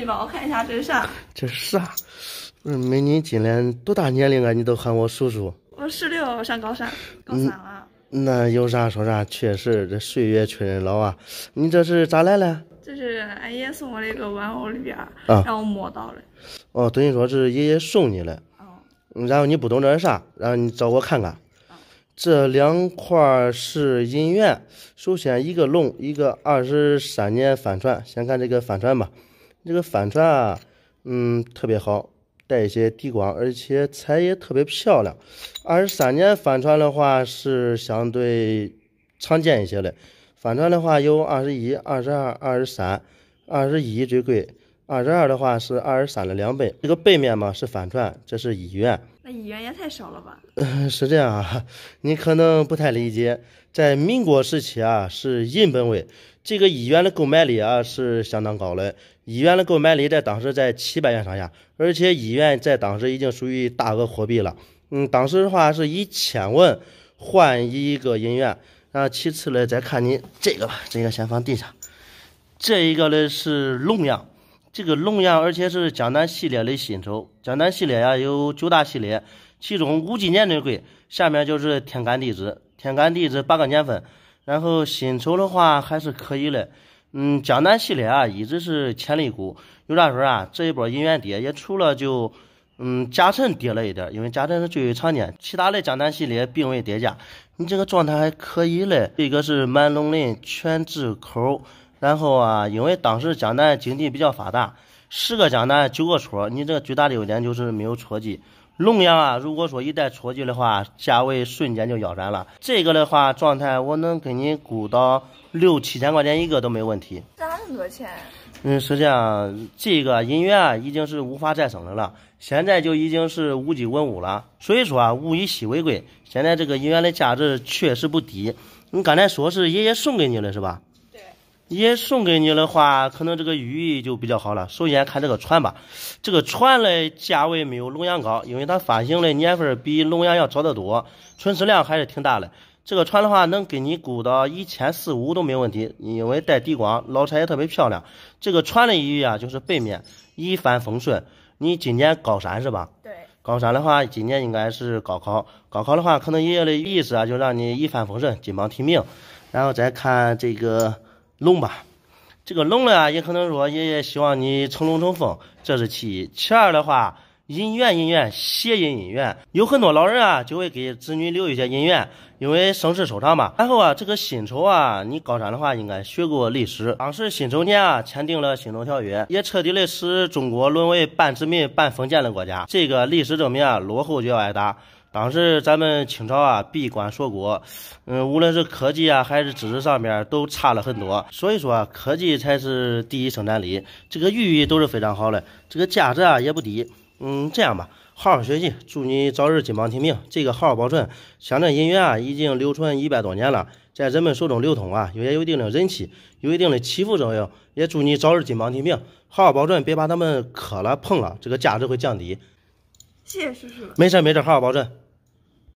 你帮我看一下这是啥？这是啥？不是美女，今年多大年龄啊？你都喊我叔叔。我十六，上高三，高三了。那有啥说啥，确实这岁月催人老啊。你这是咋来嘞？这是俺爷送我的一个玩偶里边，让我摸到的。哦，等于说是爷爷送你的。哦。然后你不懂这是啥，然后你找我看看。这两块是银元，首先一个龙，一个二十三年帆船。先看这个帆船吧。这个帆船啊，嗯，特别好，带一些底光，而且彩也特别漂亮。二十三年帆船的话是相对常见一些的。帆船的话有二十一、二十二、二十三，二十一最贵，二十二的话是二十三的两倍。这个背面嘛是帆船，这是一元。那一元也太少了吧？嗯，是这样啊，你可能不太理解，在民国时期啊是银本位，这个一元的购买力啊是相当高的。医院的购买力在当时在七百元上下，而且医院在当时已经属于大额货币了。嗯，当时的话是一千文换一个银元，然后其次呢再看你这个吧，这个先放地上。这一个嘞是龙羊，这个龙羊而且是江南系列的新手。江南系列呀有九大系列，其中五几年的贵。下面就是天干地支，天干地支八个年份，然后薪酬的话还是可以的。嗯，江南系列啊，一直是潜力股。有啥说啥，这一波银元跌也除了就，嗯，嘉辰跌了一点，因为嘉辰是最为常见其他的江南系列并未跌价。你这个状态还可以嘞。一个是满龙林、全智口，然后啊，因为当时江南经济比较发达。十个江南九个错，你这个最大的优点就是没有错记。龙阳啊，如果说一带错记的话，价位瞬间就腰斩了。这个的话，状态我能给你估到六七千块钱一个都没问题。咋那么多钱？嗯，是这样，这个银元已经是无法再生的了，现在就已经是无机文物了。所以说啊，物以稀为贵，现在这个银元的价值确实不低。你刚才说是爷爷送给你的是吧？爷送给你的话，可能这个寓意就比较好了。首先看这个船吧，这个船的价位没有龙洋高，因为它发行的年份比龙洋要早得多，存世量还是挺大的。这个船的话，能给你估到一千四五都没问题，因为带底光，老彩也特别漂亮。这个船的寓意啊，就是背面一帆风顺。你今年高三是吧？对。高三的话，今年应该是高考，高考的话，可能爷爷的意思啊，就让你一帆风顺，金榜题名。然后再看这个。龙吧，这个龙呢，也可能说也爷希望你成龙成凤，这是其一。其二的话，姻缘姻缘，谐音姻缘，有很多老人啊就会给子女留一些姻缘，因为盛世收藏嘛。然后啊，这个辛丑啊，你高三的话应该学过历史，当时辛丑年啊签订了辛丑条约，也彻底的使中国沦为半殖民半封建的国家。这个历史证明啊，落后就要挨打。当时咱们清朝啊，闭关锁国，嗯，无论是科技啊，还是知识上面，都差了很多。所以说啊，科技才是第一生产力。这个寓意都是非常好的，这个价值啊也不低。嗯，这样吧，好好学习，祝你早日金榜题名。这个好好保存，乡镇银元啊，已经流传一百多年了，在人们手中流通啊，也有一定的人气，有一定的祈福作用。也祝你早日金榜题名，好好保存，别把它们磕了碰了，这个价值会降低。谢谢叔叔。没事没事，好好保重。